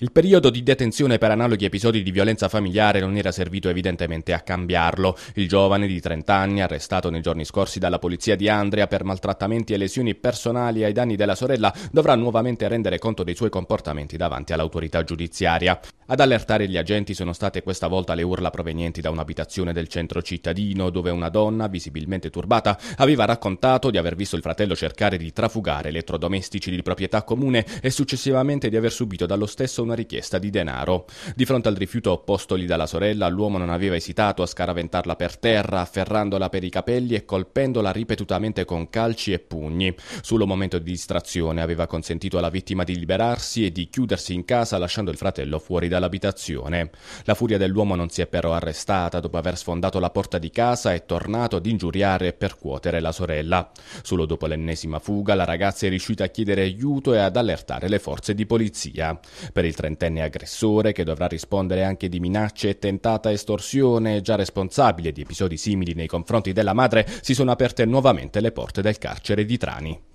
Il periodo di detenzione per analoghi episodi di violenza familiare non era servito evidentemente a cambiarlo. Il giovane di 30 anni, arrestato nei giorni scorsi dalla polizia di Andrea per maltrattamenti e lesioni personali ai danni della sorella, dovrà nuovamente rendere conto dei suoi comportamenti davanti all'autorità giudiziaria. Ad allertare gli agenti sono state questa volta le urla provenienti da un'abitazione del centro cittadino dove una donna, visibilmente turbata, aveva raccontato di aver visto il fratello cercare di trafugare elettrodomestici di proprietà comune e successivamente di aver subito dallo stesso una richiesta di denaro. Di fronte al rifiuto oppostogli dalla sorella, l'uomo non aveva esitato a scaraventarla per terra, afferrandola per i capelli e colpendola ripetutamente con calci e pugni. Solo un momento di distrazione aveva consentito alla vittima di liberarsi e di chiudersi in casa lasciando il fratello fuori da dall'abitazione. La furia dell'uomo non si è però arrestata dopo aver sfondato la porta di casa e tornato ad ingiuriare e percuotere la sorella. Solo dopo l'ennesima fuga la ragazza è riuscita a chiedere aiuto e ad allertare le forze di polizia. Per il trentenne aggressore, che dovrà rispondere anche di minacce e tentata estorsione, già responsabile di episodi simili nei confronti della madre, si sono aperte nuovamente le porte del carcere di Trani.